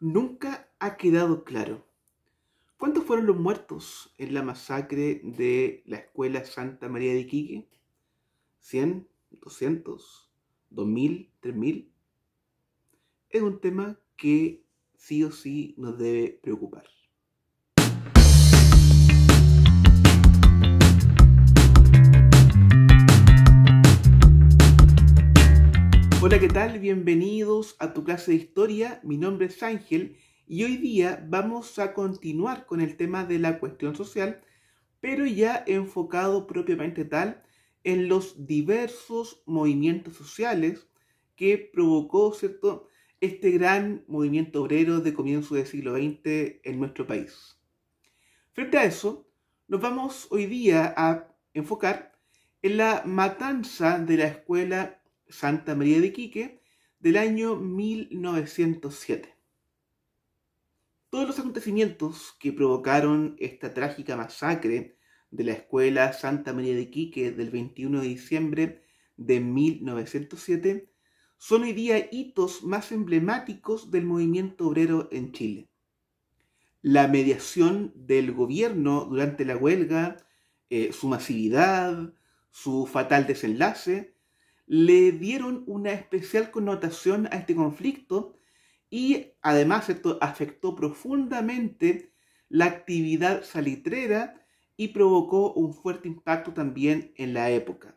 nunca ha quedado claro. ¿Cuántos fueron los muertos en la masacre de la escuela Santa María de Iquique? ¿100? ¿200? ¿2000? ¿3000? Es un tema que sí o sí nos debe preocupar. Hola, ¿qué tal? Bienvenidos a tu clase de historia. Mi nombre es Ángel y hoy día vamos a continuar con el tema de la cuestión social, pero ya enfocado propiamente tal en los diversos movimientos sociales que provocó, ¿cierto?, este gran movimiento obrero de comienzo del siglo XX en nuestro país. Frente a eso, nos vamos hoy día a enfocar en la matanza de la escuela Santa María de Quique del año 1907. Todos los acontecimientos que provocaron esta trágica masacre de la escuela Santa María de Quique del 21 de diciembre de 1907 son hoy día hitos más emblemáticos del movimiento obrero en Chile. La mediación del gobierno durante la huelga, eh, su masividad, su fatal desenlace, le dieron una especial connotación a este conflicto y además esto afectó profundamente la actividad salitrera y provocó un fuerte impacto también en la época.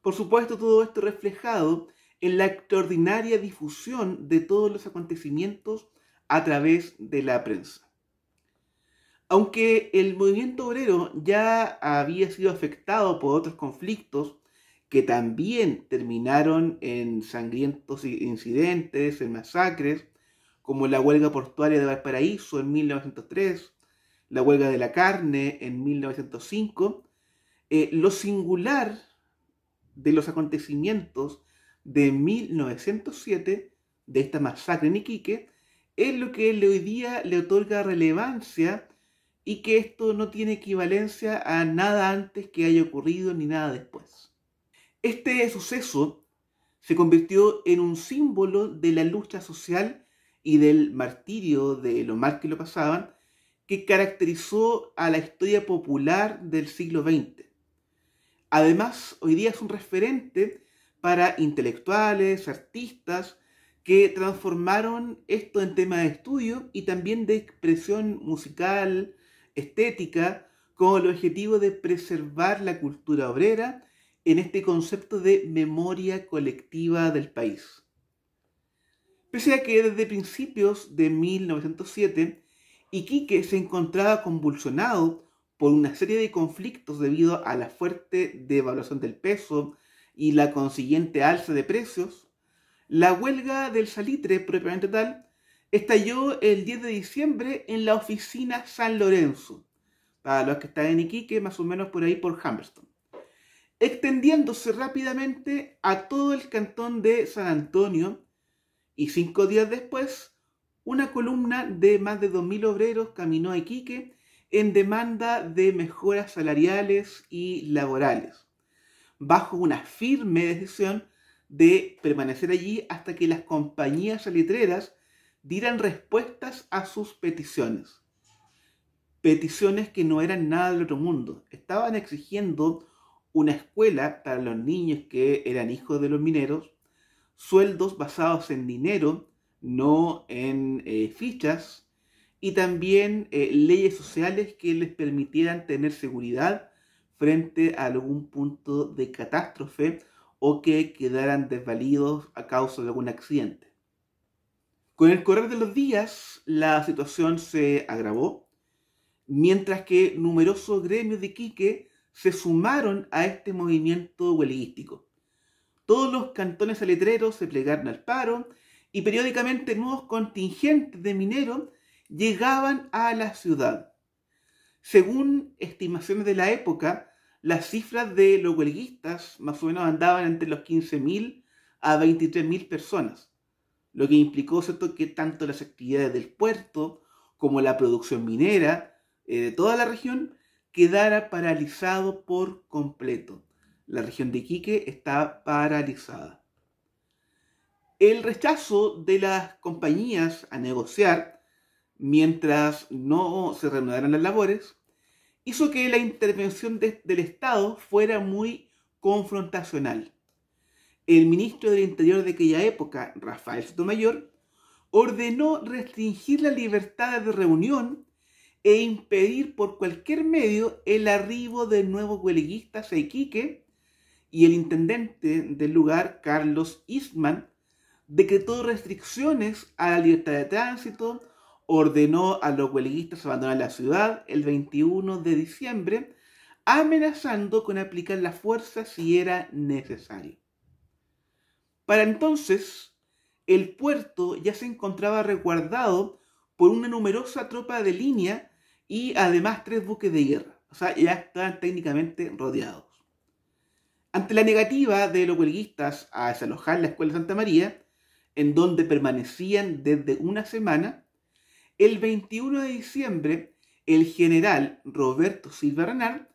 Por supuesto, todo esto reflejado en la extraordinaria difusión de todos los acontecimientos a través de la prensa. Aunque el movimiento obrero ya había sido afectado por otros conflictos, que también terminaron en sangrientos incidentes, en masacres, como la huelga portuaria de Valparaíso en 1903, la huelga de la carne en 1905, eh, lo singular de los acontecimientos de 1907, de esta masacre en Iquique, es lo que hoy día le otorga relevancia y que esto no tiene equivalencia a nada antes que haya ocurrido ni nada después. Este suceso se convirtió en un símbolo de la lucha social y del martirio de lo mal que lo pasaban, que caracterizó a la historia popular del siglo XX. Además, hoy día es un referente para intelectuales, artistas, que transformaron esto en tema de estudio y también de expresión musical, estética, con el objetivo de preservar la cultura obrera en este concepto de memoria colectiva del país. Pese a que desde principios de 1907, Iquique se encontraba convulsionado por una serie de conflictos debido a la fuerte devaluación del peso y la consiguiente alza de precios, la huelga del salitre propiamente tal estalló el 10 de diciembre en la oficina San Lorenzo, para los que están en Iquique, más o menos por ahí por Humberstone extendiéndose rápidamente a todo el cantón de San Antonio y cinco días después, una columna de más de 2.000 obreros caminó a Iquique en demanda de mejoras salariales y laborales, bajo una firme decisión de permanecer allí hasta que las compañías salitreras dieran respuestas a sus peticiones. Peticiones que no eran nada del otro mundo, estaban exigiendo una escuela para los niños que eran hijos de los mineros, sueldos basados en dinero, no en eh, fichas, y también eh, leyes sociales que les permitieran tener seguridad frente a algún punto de catástrofe o que quedaran desvalidos a causa de algún accidente. Con el correr de los días, la situación se agravó, mientras que numerosos gremios de Quique se sumaron a este movimiento huelguístico. Todos los cantones aletreros se plegaron al paro y periódicamente nuevos contingentes de mineros llegaban a la ciudad. Según estimaciones de la época, las cifras de los huelguistas más o menos andaban entre los 15.000 a 23.000 personas, lo que implicó ¿cierto? que tanto las actividades del puerto como la producción minera eh, de toda la región quedara paralizado por completo. La región de Iquique está paralizada. El rechazo de las compañías a negociar mientras no se reanudaran las labores hizo que la intervención del Estado fuera muy confrontacional. El ministro del Interior de aquella época, Rafael Sotomayor, ordenó restringir la libertad de reunión e impedir por cualquier medio el arribo de nuevo huelguistas a y el intendente del lugar, Carlos Isman, decretó restricciones a la libertad de tránsito, ordenó a los huelguistas abandonar la ciudad el 21 de diciembre, amenazando con aplicar la fuerza si era necesario. Para entonces, el puerto ya se encontraba resguardado por una numerosa tropa de línea y además tres buques de guerra. O sea, ya estaban técnicamente rodeados. Ante la negativa de los huelguistas a desalojar la Escuela Santa María, en donde permanecían desde una semana, el 21 de diciembre el general Roberto Silva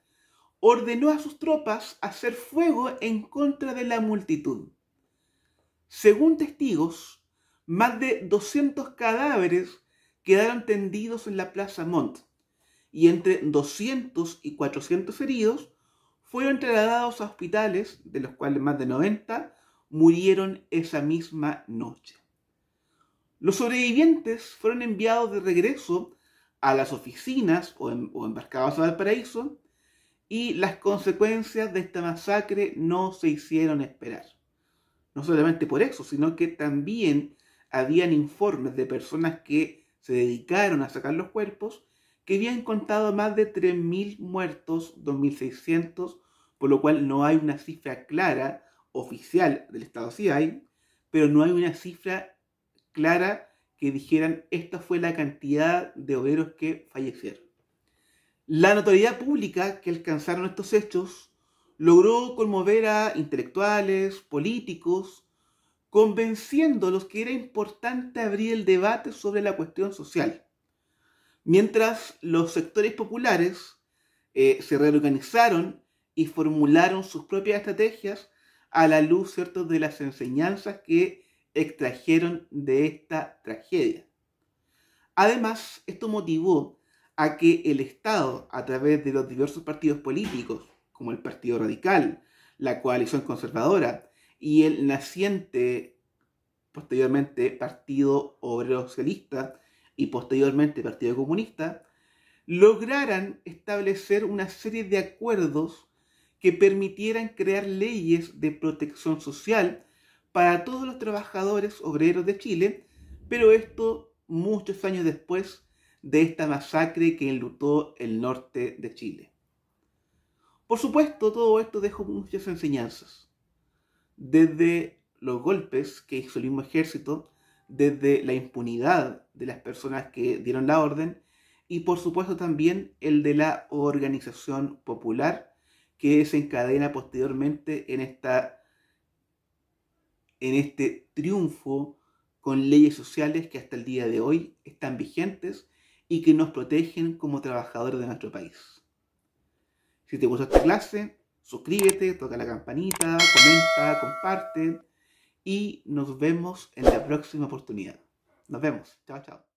ordenó a sus tropas hacer fuego en contra de la multitud. Según testigos, más de 200 cadáveres quedaron tendidos en la Plaza Mont, y entre 200 y 400 heridos fueron trasladados a hospitales, de los cuales más de 90 murieron esa misma noche. Los sobrevivientes fueron enviados de regreso a las oficinas o, em-, embarcados a Valparaíso y las consecuencias de esta masacre no se hicieron esperar. No solamente por eso, sino que también habían informes de personas que se dedicaron a sacar los cuerpos que habían contado más de 3.000 muertos, 2.600, por lo cual no hay una cifra clara oficial del Estado, sí hay, pero no hay una cifra clara que dijeran esta fue la cantidad de obreros que fallecieron. La notoriedad pública que alcanzaron estos hechos logró conmover a intelectuales, políticos, convenciéndolos que era importante abrir el debate sobre la cuestión social. Mientras los sectores populares eh, se reorganizaron y formularon sus propias estrategias a la luz ¿cierto? de las enseñanzas que extrajeron de esta tragedia. Además, esto motivó a que el Estado, a través de los diversos partidos políticos, como el Partido Radical, la Coalición Conservadora y el naciente, posteriormente, Partido Obrero Socialista, y posteriormente Partido Comunista, lograran establecer una serie de acuerdos que permitieran crear leyes de protección social para todos los trabajadores obreros de Chile, pero esto muchos años después de esta masacre que enlutó el norte de Chile. Por supuesto, todo esto dejó muchas enseñanzas, desde los golpes que hizo el mismo ejército desde la impunidad de las personas que dieron la orden y por supuesto también el de la organización popular que se encadena posteriormente en, esta, en este triunfo con leyes sociales que hasta el día de hoy están vigentes y que nos protegen como trabajadores de nuestro país. Si te gustó esta clase, suscríbete, toca la campanita, comenta, comparte y nos vemos en la próxima oportunidad. Nos vemos. Chao, chao.